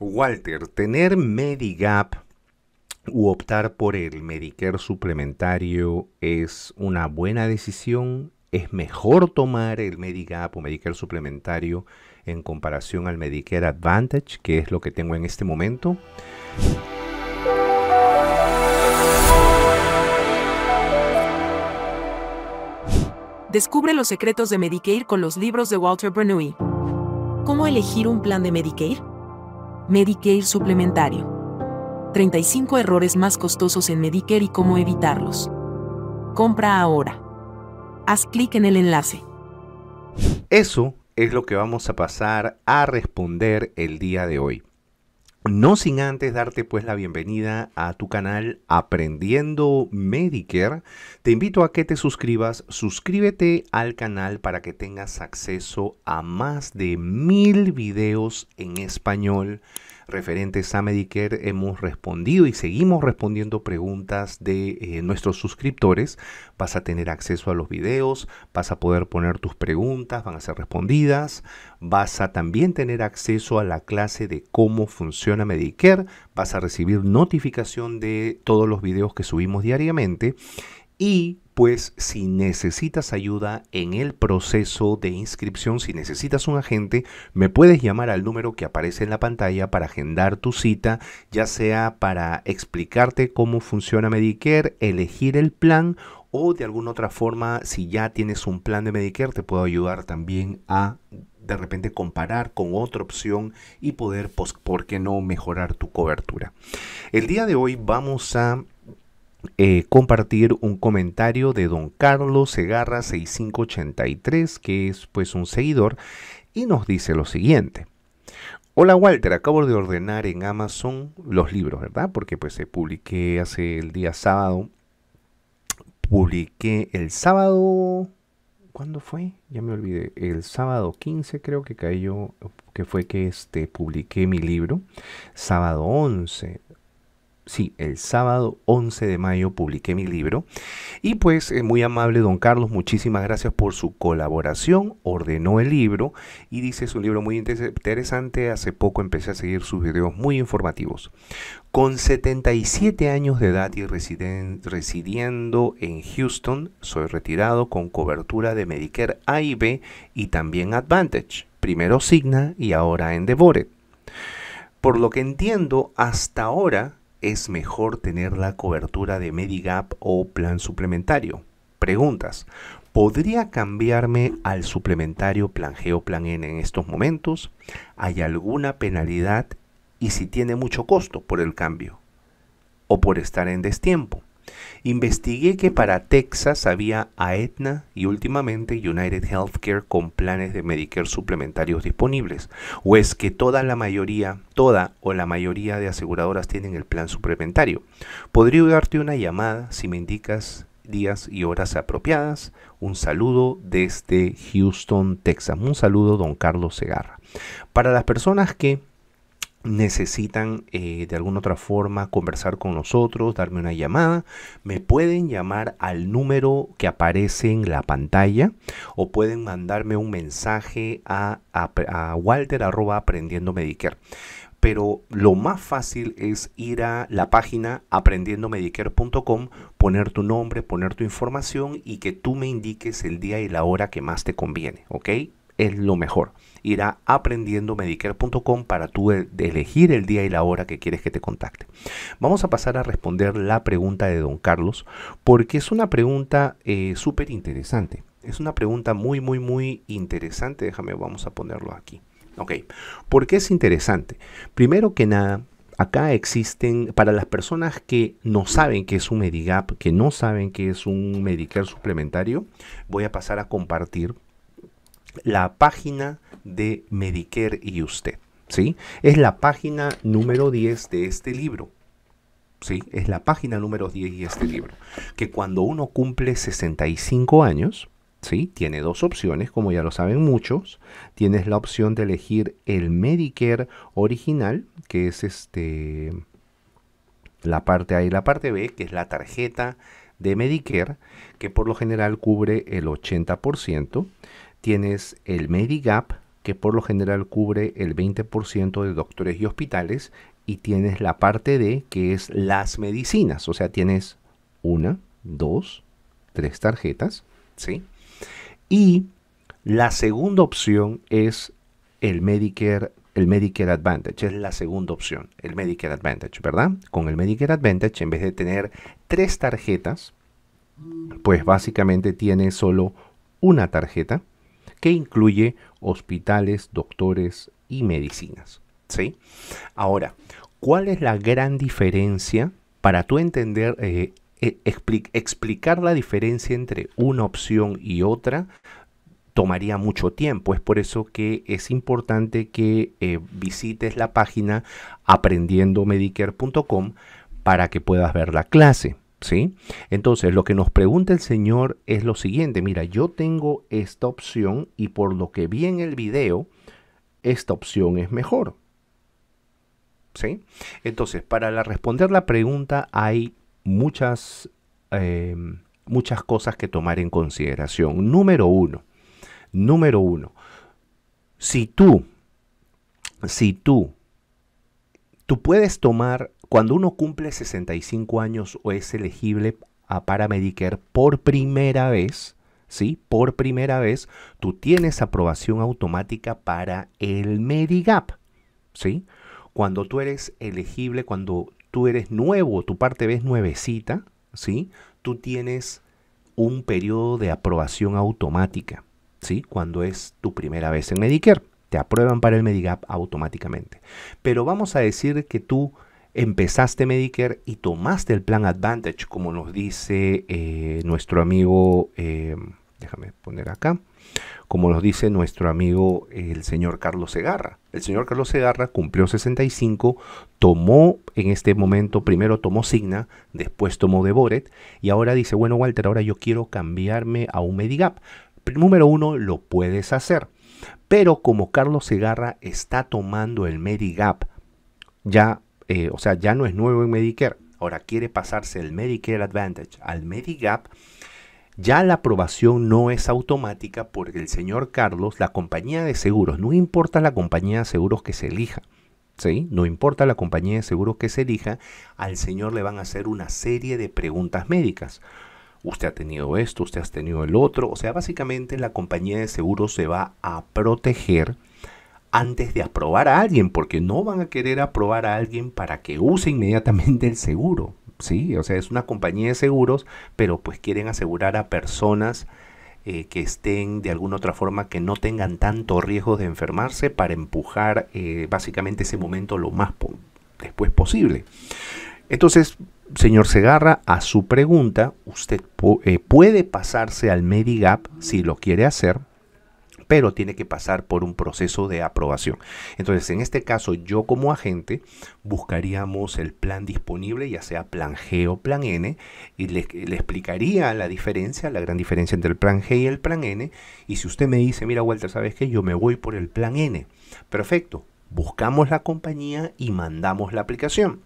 Walter, tener Medigap u optar por el Medicare suplementario es una buena decisión. Es mejor tomar el Medigap o Medicare suplementario en comparación al Medicare Advantage, que es lo que tengo en este momento. Descubre los secretos de Medicare con los libros de Walter Bernoulli. ¿Cómo elegir un plan de Medicare? Medicare suplementario. 35 errores más costosos en Medicare y cómo evitarlos. Compra ahora. Haz clic en el enlace. Eso es lo que vamos a pasar a responder el día de hoy. No sin antes darte pues la bienvenida a tu canal Aprendiendo Medicare, te invito a que te suscribas, suscríbete al canal para que tengas acceso a más de mil videos en español referentes a Medicare hemos respondido y seguimos respondiendo preguntas de eh, nuestros suscriptores. Vas a tener acceso a los videos, vas a poder poner tus preguntas, van a ser respondidas. Vas a también tener acceso a la clase de cómo funciona Medicare. Vas a recibir notificación de todos los videos que subimos diariamente. Y pues si necesitas ayuda en el proceso de inscripción, si necesitas un agente, me puedes llamar al número que aparece en la pantalla para agendar tu cita, ya sea para explicarte cómo funciona Medicare, elegir el plan o de alguna otra forma, si ya tienes un plan de Medicare, te puedo ayudar también a de repente comparar con otra opción y poder, pues, ¿por qué no mejorar tu cobertura? El día de hoy vamos a eh, compartir un comentario de don Carlos Segarra 6583, que es pues un seguidor, y nos dice lo siguiente. Hola Walter, acabo de ordenar en Amazon los libros, ¿verdad? Porque pues se publiqué hace el día sábado. Publiqué el sábado... ¿Cuándo fue? Ya me olvidé. El sábado 15 creo que cayó, que fue que este, publiqué mi libro. Sábado 11, Sí, el sábado 11 de mayo publiqué mi libro. Y pues, eh, muy amable don Carlos, muchísimas gracias por su colaboración. Ordenó el libro y dice, es un libro muy interesante. Hace poco empecé a seguir sus videos muy informativos. Con 77 años de edad y residiendo en Houston, soy retirado con cobertura de Medicare A y B y también Advantage. Primero Signa y ahora Endeavor. Por lo que entiendo, hasta ahora es mejor tener la cobertura de Medigap o plan suplementario? Preguntas. ¿Podría cambiarme al suplementario Plan G o Plan N en estos momentos? ¿Hay alguna penalidad y si tiene mucho costo por el cambio o por estar en destiempo? Investigué que para Texas había Aetna y últimamente United Healthcare con planes de Medicare suplementarios disponibles. O es que toda la mayoría, toda o la mayoría de aseguradoras tienen el plan suplementario. Podría darte una llamada si me indicas días y horas apropiadas. Un saludo desde Houston, Texas. Un saludo, don Carlos Segarra. Para las personas que necesitan eh, de alguna otra forma conversar con nosotros, darme una llamada, me pueden llamar al número que aparece en la pantalla o pueden mandarme un mensaje a, a, Walter aprendiendo Medicare pero lo más fácil es ir a la página aprendiendomedicare.com, poner tu nombre, poner tu información y que tú me indiques el día y la hora que más te conviene, ¿ok? es lo mejor. Irá aprendiendo medicare.com para tú e-, elegir el día y la hora que quieres que te contacte. Vamos a pasar a responder la pregunta de don Carlos porque es una pregunta eh, súper interesante. Es una pregunta muy, muy, muy interesante. Déjame, vamos a ponerlo aquí. Ok, porque es interesante? Primero que nada, acá existen, para las personas que no saben qué es un Medigap, que no saben qué es un Medicare suplementario, voy a pasar a compartir la página de Medicare y usted. ¿sí? Es la página número 10 de este libro. ¿sí? Es la página número 10 de este libro. Que cuando uno cumple 65 años, ¿sí? Tiene dos opciones, como ya lo saben muchos. Tienes la opción de elegir el Medicare original, que es este la parte A y la parte B, que es la tarjeta de Medicare, que por lo general cubre el 80%. Tienes el Medigap, que por lo general cubre el 20% de doctores y hospitales, y tienes la parte D, que es las medicinas, o sea, tienes una, dos, tres tarjetas, ¿sí? Y la segunda opción es el Medicare, el Medicare Advantage, es la segunda opción, el Medicare Advantage, ¿verdad? Con el Medicare Advantage, en vez de tener tres tarjetas, pues básicamente tiene solo una tarjeta, que incluye hospitales, doctores y medicinas. ¿sí? Ahora, ¿cuál es la gran diferencia para tú entender, eh, eh, explicar la diferencia entre una opción y otra? tomaría mucho tiempo. Es por eso que es importante que eh, visites la página aprendiendomedicare.com para que puedas ver la clase. ¿Sí? Entonces, lo que nos pregunta el Señor es lo siguiente, mira, yo tengo esta opción y por lo que vi en el video, esta opción es mejor. ¿Sí? Entonces, para responder la pregunta hay muchas, em, muchas cosas que tomar en consideración. Número uno, número uno, si tú, si tú, tú puedes tomar cuando uno cumple 65 años o es elegible para Medicare por primera vez, ¿sí? Por primera vez, tú tienes aprobación automática para el Medigap, ¿sí? Cuando tú eres elegible, cuando tú eres nuevo, tu parte B es nuevecita, ¿sí? Tú tienes un periodo de aprobación automática, ¿sí? Cuando es tu primera vez en Medicare, te aprueban para el Medigap automáticamente. Pero vamos a decir que tú empezaste Medicare y tomaste el plan Advantage, como nos dice eh, nuestro amigo, eh, déjame poner acá, como nos dice nuestro amigo el señor Carlos Segarra. El señor Carlos Segarra cumplió 65, tomó en este momento, primero tomó Signa, después tomó Deboret y ahora dice, bueno Walter, ahora yo quiero cambiarme a un Medigap. Número uno, lo puedes hacer. Pero como Carlos Segarra está tomando el Medigap, ya eh, o sea, ya no es nuevo en Medicare, ahora quiere pasarse el Medicare Advantage al Medigap, ya la aprobación no es automática porque el señor Carlos, la compañía de seguros, no importa la compañía de seguros que se elija, ¿sí? no importa la compañía de seguros que se elija, al señor le van a hacer una serie de preguntas médicas. Usted ha tenido esto, usted ha tenido el otro, o sea, básicamente la compañía de seguros se va a proteger antes de aprobar a alguien, porque no van a querer aprobar a alguien para que use inmediatamente el seguro. Sí, o sea, es una compañía de seguros, pero pues quieren asegurar a personas eh, que estén de alguna otra forma, que no tengan tanto riesgo de enfermarse para empujar eh, básicamente ese momento lo más después posible. Entonces, señor Segarra, a su pregunta, usted eh, puede pasarse al Medigap si lo quiere hacer pero tiene que pasar por un proceso de aprobación. Entonces, en este caso, yo como agente buscaríamos el plan disponible, ya sea plan G o plan N, y le, explicaría la diferencia, la gran diferencia entre el plan G y el plan N. Y si usted me dice, mira Walter, ¿sabes qué? Yo me voy por el plan N. Perfecto, buscamos la compañía y mandamos la aplicación.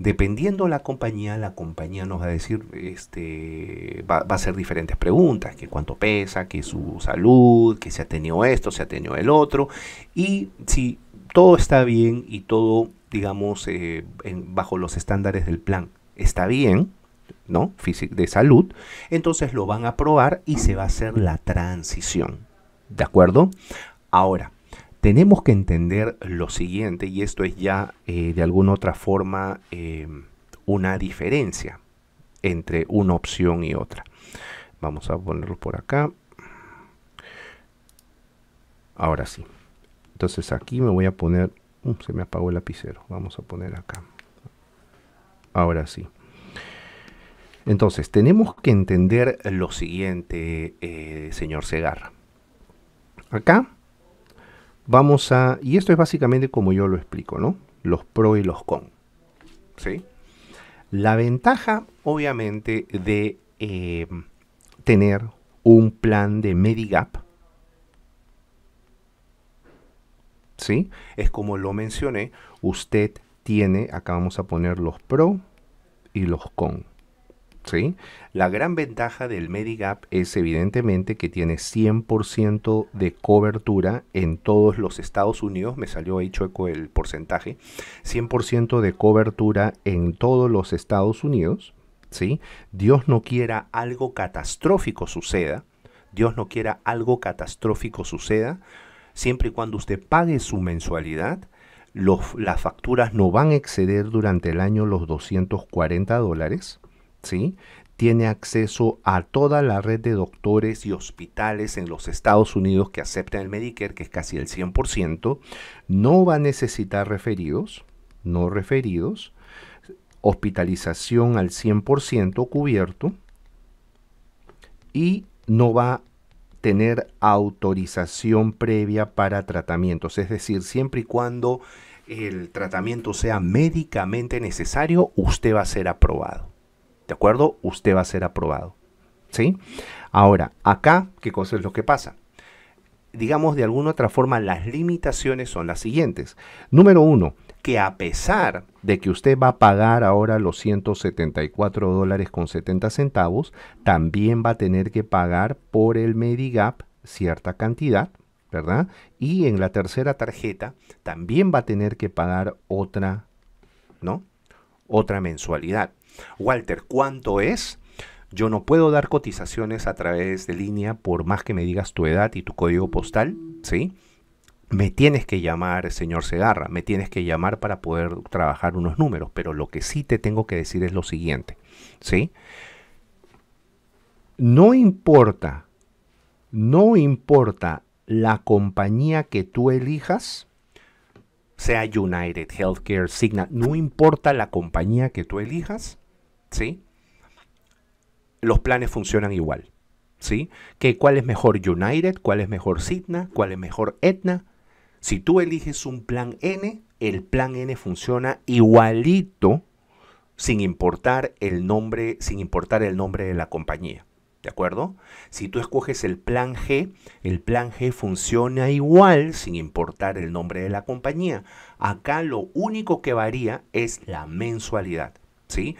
Dependiendo la compañía, la compañía nos va a decir, este, va, a hacer diferentes preguntas, que cuánto pesa, que su salud, que se ha tenido esto, se ha tenido el otro. Y si todo está bien y todo, digamos, eh, bajo los estándares del plan está bien, ¿no? De salud, entonces lo van a probar y se va a hacer la transición. ¿De acuerdo? Ahora, tenemos que entender lo siguiente, y esto es ya eh, de alguna otra forma em, una diferencia entre una opción y otra. Vamos a ponerlo por acá. Ahora sí. Entonces aquí me voy a poner... Uh, se me apagó el lapicero. Vamos a poner acá. Ahora sí. Entonces, tenemos que entender lo siguiente, eh, señor Segarra. Acá vamos a, y esto es básicamente como yo lo explico, ¿no? Los pro y los con. ¿Sí? La ventaja, obviamente, de eh, tener un plan de Medigap, ¿sí? Es como lo mencioné, usted tiene, acá vamos a poner los pro y los con. ¿sí? La gran ventaja del Medigap es evidentemente que tiene 100% de cobertura en todos los Estados Unidos, me salió ahí chueco el porcentaje, 100% de cobertura en todos los Estados Unidos, ¿sí? Dios no quiera algo catastrófico suceda, Dios no quiera algo catastrófico suceda, siempre y cuando usted pague su mensualidad, las facturas no van a exceder durante el año los 240 dólares, ¿sí? tiene acceso a toda la red de doctores y hospitales en los Estados Unidos que acepten el Medicare, que es casi el 100%, no va a necesitar referidos, no referidos, hospitalización al 100% cubierto y no va a tener autorización previa para tratamientos, es decir, siempre y cuando el tratamiento sea médicamente necesario, usted va a ser aprobado. ¿De acuerdo? Usted va a ser aprobado. ¿Sí? Ahora, acá, ¿qué cosa es lo que pasa? Digamos, de alguna otra forma, las limitaciones son las siguientes. Número uno, que a pesar de que usted va a pagar ahora los 174 dólares con 70 centavos, también va a tener que pagar por el Medigap cierta cantidad, ¿verdad? Y en la tercera tarjeta también va a tener que pagar otra, ¿no? Otra mensualidad. Walter, ¿cuánto es? Yo no puedo dar cotizaciones a través de línea por más que me digas tu edad y tu código postal, ¿sí? Me tienes que llamar, señor Segarra, me tienes que llamar para poder trabajar unos números, pero lo que sí te tengo que decir es lo siguiente, ¿sí? No importa, no importa la compañía que tú elijas, sea United, Healthcare, Signal, no importa la compañía que tú elijas, ¿sí? Los planes funcionan igual, ¿sí? Que cuál es mejor United, cuál es mejor CITNA? cuál es mejor Etna. Si tú eliges un plan N, el plan N funciona igualito sin importar el nombre, sin importar el nombre de la compañía. ¿De acuerdo? Si tú escoges el plan G, el plan G funciona igual sin importar el nombre de la compañía. Acá lo único que varía es la mensualidad. ¿sí?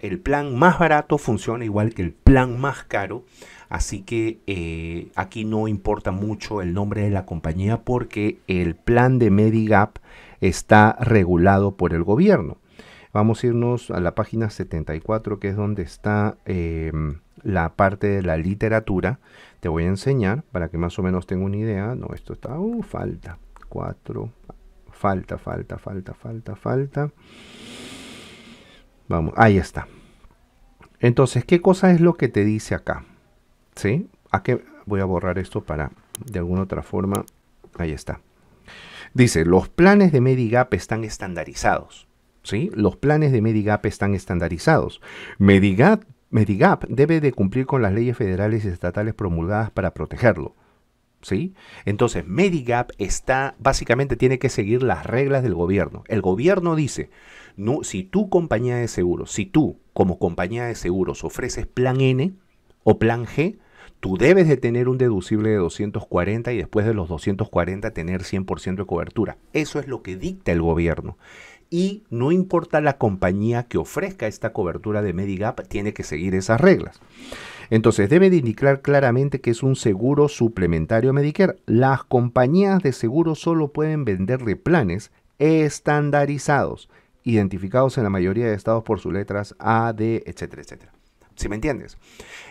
el plan más barato funciona igual que el plan más caro, así que eh, aquí no importa mucho el nombre de la compañía porque el plan de Medigap está regulado por el gobierno. Vamos a irnos a la página 74, que es donde está em, la parte de la literatura. Te voy a enseñar para que más o menos tenga una idea. No, esto está... Uh, falta. 4. Falta, falta, falta, falta, falta. Vamos, ahí está. Entonces, ¿qué cosa es lo que te dice acá? ¿Sí? ¿A qué? Voy a borrar esto para, de alguna otra forma, ahí está. Dice, los planes de Medigap están estandarizados. ¿Sí? Los planes de Medigap están estandarizados. Medigap, Medigap debe de cumplir con las leyes federales y estatales promulgadas para protegerlo. ¿Sí? Entonces, Medigap está, básicamente tiene que seguir las reglas del gobierno. El gobierno dice, no, si tu compañía de seguros, si tú como compañía de seguros ofreces plan N o plan G, tú debes de tener un deducible de 240 y después de los 240 tener 100% de cobertura. Eso es lo que dicta el gobierno. Y no importa la compañía que ofrezca esta cobertura de Medigap, tiene que seguir esas reglas. Entonces, debe de indicar claramente que es un seguro suplementario a Medicare. Las compañías de seguro solo pueden venderle planes estandarizados identificados en la mayoría de estados por sus letras A, D, etcétera, etcétera. ¿Sí me entiendes?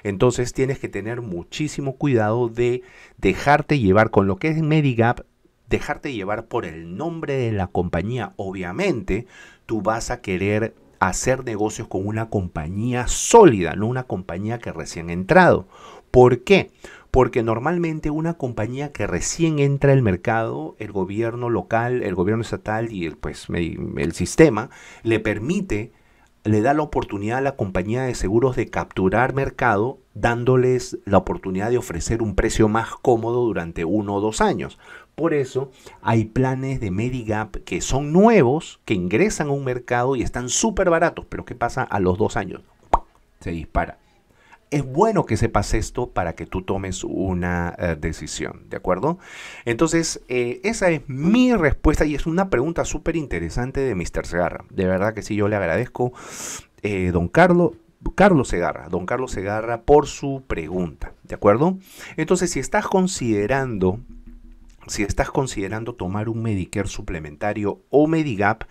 Entonces tienes que tener muchísimo cuidado de dejarte llevar con lo que es Medigap, dejarte llevar por el nombre de la compañía. Obviamente, tú vas a querer hacer negocios con una compañía sólida, no una compañía que recién ha entrado. ¿Por qué? porque normalmente una compañía que recién entra al mercado, el gobierno local, el gobierno estatal y el, pues, el sistema le permite, le da la oportunidad a la compañía de seguros de capturar mercado, dándoles la oportunidad de ofrecer un precio más cómodo durante uno o dos años. Por eso hay planes de Medigap que son nuevos, que ingresan a un mercado y están súper baratos, pero ¿qué pasa a los dos años? Se dispara es bueno que sepas esto para que tú tomes una eh, decisión, ¿de acuerdo? Entonces, eh, esa es mi respuesta y es una pregunta súper interesante de Mr. Segarra. De verdad que sí, yo le agradezco, eh, don Carlos. Carlos Segarra, don Carlos Segarra, por su pregunta, ¿de acuerdo? Entonces, si estás considerando, si estás considerando tomar un Medicare suplementario o Medigap,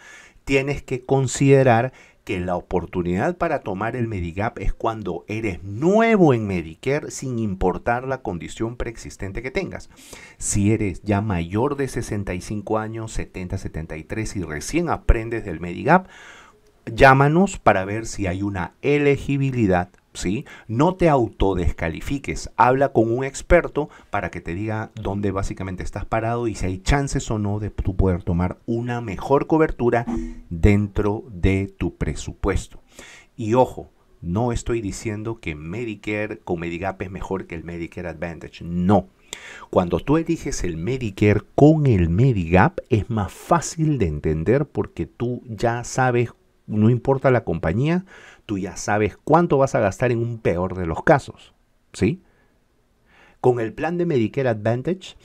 tienes que considerar que la oportunidad para tomar el Medigap es cuando eres nuevo en Medicare sin importar la condición preexistente que tengas. Si eres ya mayor de 65 años, 70, 73 y recién aprendes del Medigap, llámanos para ver si hay una elegibilidad no te autodescalifiques, habla con un experto para que te diga dónde básicamente estás parado y si hay chances o no de tú poder tomar una mejor cobertura dentro de tu presupuesto. Y ojo, no estoy diciendo que Medicare con Medigap es mejor que el Medicare Advantage, no. Cuando tú eliges el Medicare con el Medigap es más fácil de entender porque tú ya sabes no importa la compañía, tú ya sabes cuánto vas a gastar en un peor de los casos, ¿sí? Con el plan de Medicare Advantage,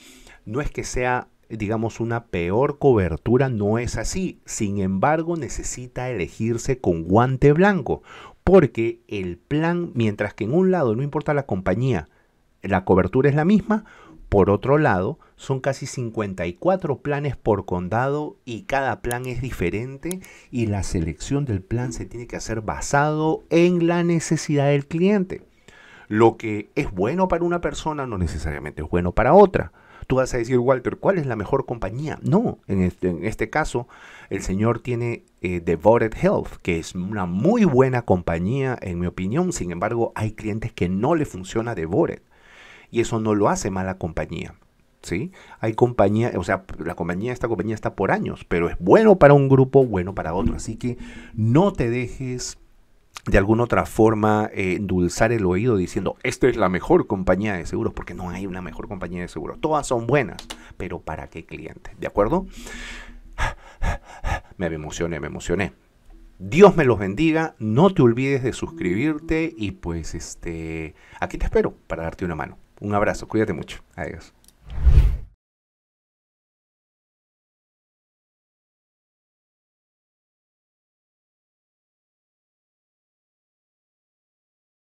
no es que sea, digamos, una peor cobertura, no es así. Sin embargo, necesita elegirse con guante blanco, porque el plan, mientras que en un lado no importa la compañía, la cobertura es la misma, por otro lado, son casi 54 planes por condado y cada plan es diferente y la selección del plan se tiene que hacer basado en la necesidad del cliente. Lo que es bueno para una persona no necesariamente es bueno para otra. Tú vas a decir, Walter, ¿cuál es la mejor compañía? No, en este, este caso, el señor tiene eh, Devoted Health, que es una muy buena compañía, en mi opinión. Sin embargo, hay clientes que no le funciona Devoted. Y eso no lo hace mala compañía. ¿sí? Hay compañía, o sea, la compañía, esta compañía está por años, pero es bueno para un grupo, bueno para otro. Así que no te dejes de alguna otra forma eh, endulzar el oído diciendo, esta es la mejor compañía de seguros, porque no hay una mejor compañía de seguros. Todas son buenas, pero ¿para qué cliente? ¿De acuerdo? Me emocioné, me emocioné. Dios me los bendiga, no te olvides de suscribirte y pues este, aquí te espero para darte una mano. Un abrazo, cuídate mucho. Adiós.